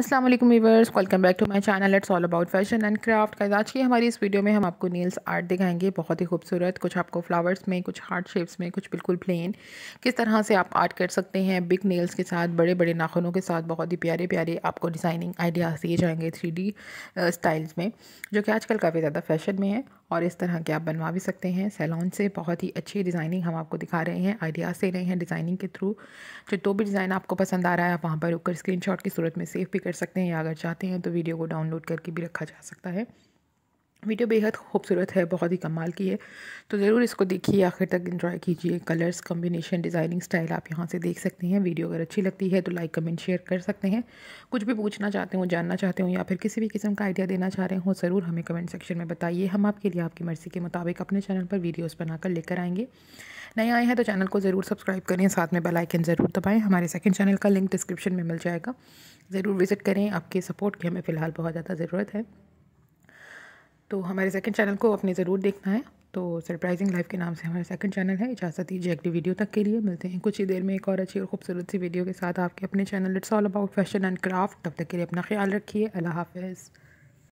अस्सलाम वालेकुम viewers welcome back to my channel it's all about fashion and craft का आज की हमारी इस वीडियो में हम आपको नेल्स आर्ट दिखाएंगे बहुत ही खूबसूरत कुछ आपको फ्लावर्स में कुछ हार्ट शेप्स में कुछ बिल्कुल प्लेन किस तरह से आप आर्ट कर सकते हैं बिग नेल्स के साथ बड़े बड़े नाखूनों के साथ बहुत ही प्यारे प्यारे आपको डिज़ाइनिंग आइडियाज़ दिए जाएंगे थ्री स्टाइल्स uh, में जो कि आजकल काफ़ी ज़्यादा फैशन में है और इस तरह के आप बनवा भी सकते हैं सैलॉन से बहुत ही अच्छी डिज़ाइनिंग हम आपको दिखा रहे हैं आइडियाज़ दे रहे हैं डिज़ाइनिंग के थ्रू जो दो तो भी डिज़ाइन आपको पसंद आ रहा है आप वहाँ पर रुक स्क्रीन की सूरत में सेफ कर सकते हैं या अगर चाहते हैं तो वीडियो को डाउनलोड करके भी रखा जा सकता है वीडियो तो बेहद खूबसूरत है बहुत ही कमाल की है तो ज़रूर इसको देखिए आखिर तक इन्जॉय कीजिए कलर्स कम्बिनेशन डिज़ाइनिंग स्टाइल आप यहाँ से देख सकते हैं वीडियो अगर अच्छी लगती है तो लाइक कमेंट शेयर कर सकते हैं कुछ भी पूछना चाहते हो जानना चाहते हो या फिर किसी भी किस्म का आइडिया देना चाह रहे हो ज़रूर हमें कमेंट सेक्शन में बताइए हम आपके लिए आपकी मर्ज़ी के मुताबिक अपने चैनल पर वीडियोज़ बनाकर लेकर आएंगे नए आए हैं तो चैनल को ज़रूर सब्सक्राइब करें साथ में बेलाइकन ज़रूर दबाएँ हमारे सेकेंड चैनल का लिंक डिस्क्रिप्शन में मिल जाएगा ज़रूर विज़िट करें आपके सपोर्ट की हमें फ़िलहाल बहुत ज़्यादा ज़रूरत है तो हमारे सेकंड चैनल को आपने ज़रूर देखना है तो सरप्राइजिंग लाइफ के नाम से हमारा सेकंड चैनल है इजाज़त दीजिए अगली वीडियो तक के लिए मिलते हैं कुछ ही देर में एक और अच्छी और खूबसूरत सी वीडियो के साथ आपके अपने channel it's all about fashion and craft तब तक के लिए अपना ख्याल रखिए अल्लाह हाफिज़